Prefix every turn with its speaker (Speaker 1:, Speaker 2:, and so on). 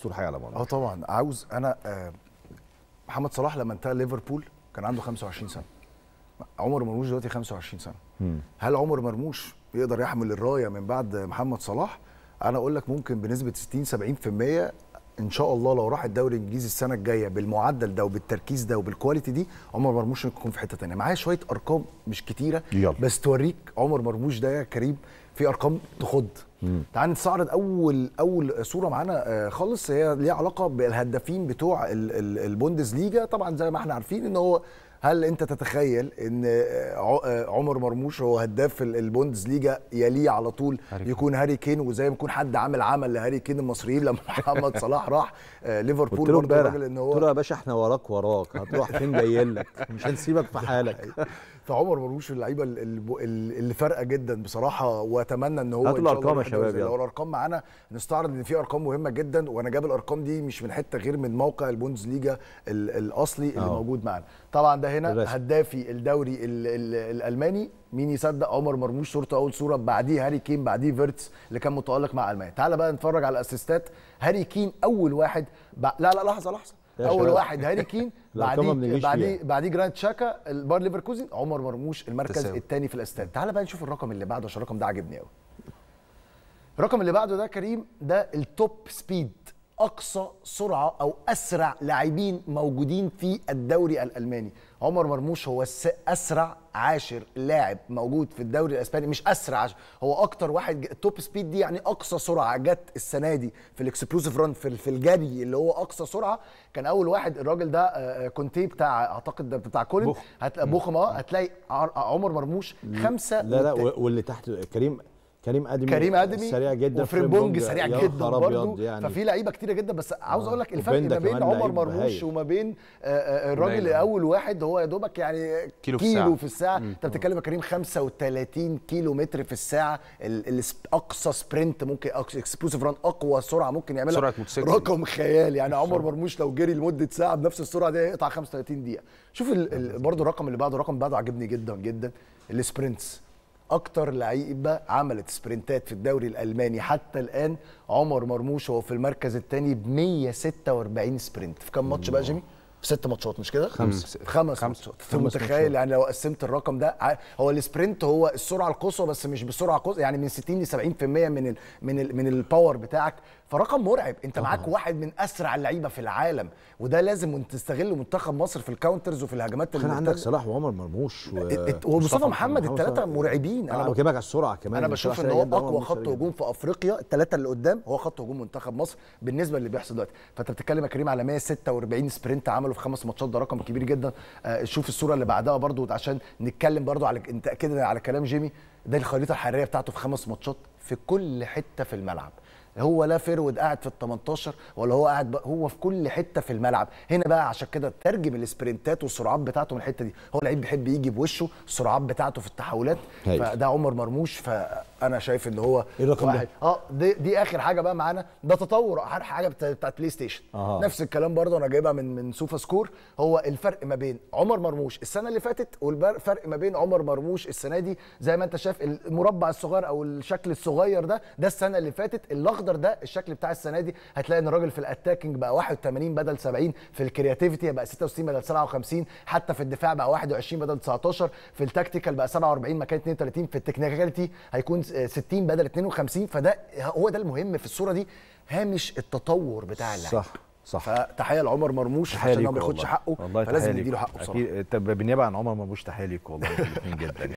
Speaker 1: اسلوب الحياه على بعض اه طبعا عاوز انا آه، محمد صلاح لما انتقل ليفربول كان عنده 25 سنه عمر مرموش دلوقتي 25 سنه هل عمر مرموش يقدر يحمل الرايه من بعد محمد صلاح انا اقول لك ممكن بنسبه 60 70% ان شاء الله لو راح الدوري الانجليزي السنه الجايه بالمعدل ده وبالتركيز ده وبالكواليتي دي عمر مرموش يكون في حته ثانيه معايا شويه ارقام مش كتيره يلا. بس توريك عمر مرموش ده يا كريم في ارقام تخض تعال نستعرض اول اول صوره معانا آه، خالص هي ليها علاقه بالهدافين بتوع البوندس ليجا طبعا زي ما احنا عارفين ان هو هل انت تتخيل ان آه، عمر مرموش هو هداف البوندز ليجا يليه على طول يكون هاري كين وزي ما يكون حد عامل عمل لهاري كين المصريين لما محمد صلاح راح آه، ليفربول قلت له ان هو قلت له يا باشا احنا وراك وراك هتروح فين جاي لك مش هنسيبك في حالك فعمر مرموش اللعيبه اللي فارقه جدا بصراحه واتمنى ان هو هاتوا الارقام يا شباب لو الارقام معانا نستعرض ان في ارقام مهمه جدا وانا جاب الارقام دي مش من حته غير من موقع البوندز ليجا الاصلي اللي أوه. موجود معانا طبعا ده هنا هدافي الدوري الـ الـ الالماني مين يصدق عمر مرموش صورته اول صوره بعديه هاري كين بعديه فيرتس اللي كان متالق مع المانيا تعال بقى نتفرج على الاسيستات هاري كين اول واحد ب... لا لا لحظه لحظه اول شباب. واحد هاري كين بعديه بعديه بعديه جراند شاكا البار ليفركوزن عمر مرموش المركز الثاني في الاسيستات تعال بقى نشوف الرقم اللي بعده عشان الرقم ده عاجبني قوي الرقم اللي بعده ده كريم ده التوب سبيد اقصى سرعه او اسرع لاعبين موجودين في الدوري الالماني عمر مرموش هو اسرع عاشر لاعب موجود في الدوري الاسباني مش اسرع عشر. هو اكتر واحد توب سبيد دي يعني اقصى سرعه جت السنه دي في الاكسبلوزيف ران في, في الجري اللي هو اقصى سرعه كان اول واحد الراجل ده آه، آه، كونتي بتاع اعتقد بتاع كولن بوخم اه هتلاقي عمر مرموش خمسة لا لا واللي تحت كريم كريم ادمي كريم ادمي سريع جدا وفريمبونج سريع جدا برضه يعني ففي لعيبه كتيره جدا بس عاوز آه. اقول لك الفرق ما بين عمر مرموش وما بين آه، آه، الراجل اول واحد هو يا دوبك يعني كيلو, كيلو في الساعه انت بتتكلم يا كريم 35 كيلو متر في الساعه اقصى سبرنت ممكن اكسبلوسيف ران اقوى سرعه ممكن يعملها سرعه متسكت. رقم خيال يعني عمر مرموش لو جري لمده ساعه بنفس السرعه دي هيقطع 35 دقيقه شوف برضه الرقم اللي بعده الرقم اللي بعده عجبني جدا جدا السبرنتس اكتر لعيبه عملت سبرنتات في الدوري الالماني حتى الان عمر مرموش هو في المركز الثاني ب 146 سبرنت في كم ماتش بقى جيمي؟ في ست ماتشات مش كده؟ خمس خمس, خمس ماتشات انت متخيل يعني لو قسمت الرقم ده هو السبرنت هو السرعه القصوى بس مش بسرعه قصوى يعني من 60 ل 70% من الـ من الـ من الباور بتاعك فرقم مرعب انت معاك واحد من اسرع اللعيبه في العالم وده لازم تستغل منتخب مصر في الكاونترز وفي الهجمات اللي عندك صلاح وعمر مرموش و... ومصطفى محمد الثلاثه مرعبين انا بجيبك على السرعه كمان انا بشوف ان هو اقوى خط هجوم في افريقيا الثلاثه اللي قدام هو خط هجوم منتخب مصر بالنسبه للي بيحصل دلوقتي فانت بتتكلم يا كريم على 146 سبرنت عمل عمله في خمس ماتشات ده رقم كبير جدا آه، شوف الصوره اللي بعدها برضو عشان نتكلم برضو على تاكيدا على كلام جيمي ده الخريطه الحراريه بتاعته في خمس ماتشات في كل حته في الملعب هو لا فيرود قاعد في ال 18 ولا هو قاعد هو في كل حته في الملعب هنا بقى عشان كده ترجم السبرنتات والسرعات بتاعته من الحته دي هو لعيب بيحب يجي بوشه السرعات بتاعته في التحولات فده عمر مرموش ف انا شايف ان هو ايه الرقم واحد اه دي, دي اخر حاجه بقى معانا ده تطور حاجه بتاعت بلاي ستيشن آه. نفس الكلام برضه انا جايبها من من سوفا سكور هو الفرق ما بين عمر مرموش السنه اللي فاتت والفرق ما بين عمر مرموش السنه دي زي ما انت شايف المربع الصغير او الشكل الصغير ده ده السنه اللي فاتت الاخضر ده الشكل بتاع السنه دي هتلاقي ان الراجل في الاتاكينج بقى 81 بدل 70 في الكرياتيفيتي بقى 66 بدل 57 حتى في الدفاع بقى 21 بدل 19 في التكتيكال بقى 47 مكان 32 في التكنيكاليتي هيكون 60 بدل 52 فده هو ده المهم في الصوره دي هامش التطور بتاع اللعب صح صح فتحيه لعمر مرموش عشان ما بياخدش حقه فلازم نديله حقه بصراحه طب بالنيابه عن عمر مرموش تحيه ليك والله جدا يعني.